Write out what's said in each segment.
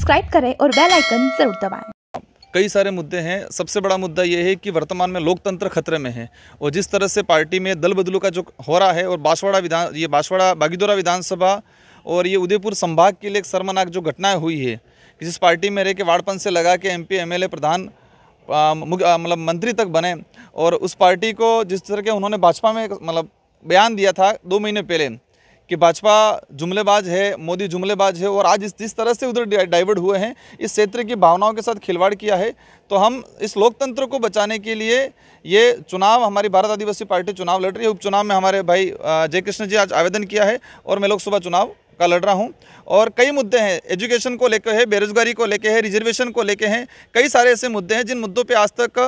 subscribe करें और bell icon जरूर दबाएं कई सारे मुद्दे हैं सबसे बड़ा मुद्दा ये है कि वर्तमान में लोकतंत्र खतरे में है और जिस तरह से पार्टी में दल बदलू का जो हो रहा है और बांसवाड़ा विधान ये बांसवाड़ा बागीदोरा विधानसभा और ये उदयपुर संभाग के लिए एक शर्मनाक जो घटनाएं हुई है जिस पार्टी में रह के वार्डपन से लगा के एम पी प्रधान मतलब मंत्री तक बने और उस पार्टी को जिस तरह के उन्होंने भाजपा में मतलब बयान दिया था दो महीने पहले कि भाजपा जुमलेबाज है मोदी जुमलेबाज है और आज इस जिस तरह से उधर डाइवर्ट हुए हैं इस क्षेत्र की भावनाओं के साथ खिलवाड़ किया है तो हम इस लोकतंत्र को बचाने के लिए ये चुनाव हमारी भारत आदिवासी पार्टी चुनाव लड़ रही है उपचुनाव में हमारे भाई जयकृष्ण जी आज आवेदन किया है और मैं लोकसभा चुनाव का लड़ रहा हूँ और कई मुद्दे हैं एजुकेशन को लेकर है बेरोजगारी को लेकर है रिजर्वेशन को लेकर हैं कई सारे ऐसे मुद्दे हैं जिन मुद्दों पर आज तक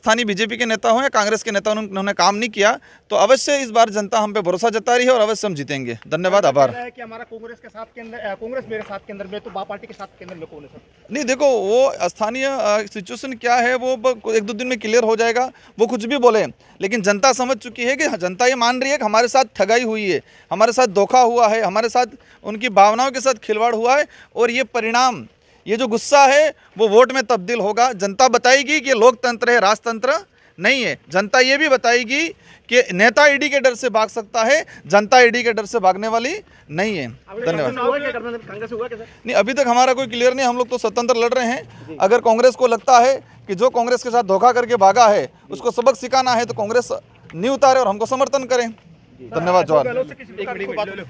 स्थानीय बीजेपी के नेता हों या कांग्रेस के नेता उन्होंने काम नहीं किया तो अवश्य इस बार जनता हम पे भरोसा जता रही है और अवश्य हम जीतेंगे धन्यवाद आभार कि हमारा कांग्रेस के साथ के अंदर कांग्रेस मेरे साथ केंद्र में तो बा पार्टी के साथ केंद्र में कौन है नहीं देखो वो स्थानीय सिचुएशन क्या है वो एक दो दिन में क्लियर हो जाएगा वो कुछ भी बोले लेकिन जनता समझ चुकी है कि हाँ, जनता ये मान रही है कि हमारे साथ ठगाई हुई है हमारे साथ धोखा हुआ है हमारे साथ उनकी भावनाओं के साथ खिलवाड़ हुआ है और ये परिणाम ये जो गुस्सा है वो वोट में तब्दील होगा जनता बताएगी कि लोकतंत्र है राजतंत्र नहीं है जनता ये भी बताएगी कि नेता ईडी e के डर से भाग सकता है जनता ईडी e के डर से भागने वाली नहीं है धन्यवाद नहीं अभी तक हमारा कोई क्लियर नहीं हम लोग तो स्वतंत्र लड़ रहे हैं अगर कांग्रेस को लगता है कि जो कांग्रेस के साथ धोखा करके भागा है उसको सबक सिखाना है तो कांग्रेस नहीं उतारे और हमको समर्थन करें धन्यवाद जवाब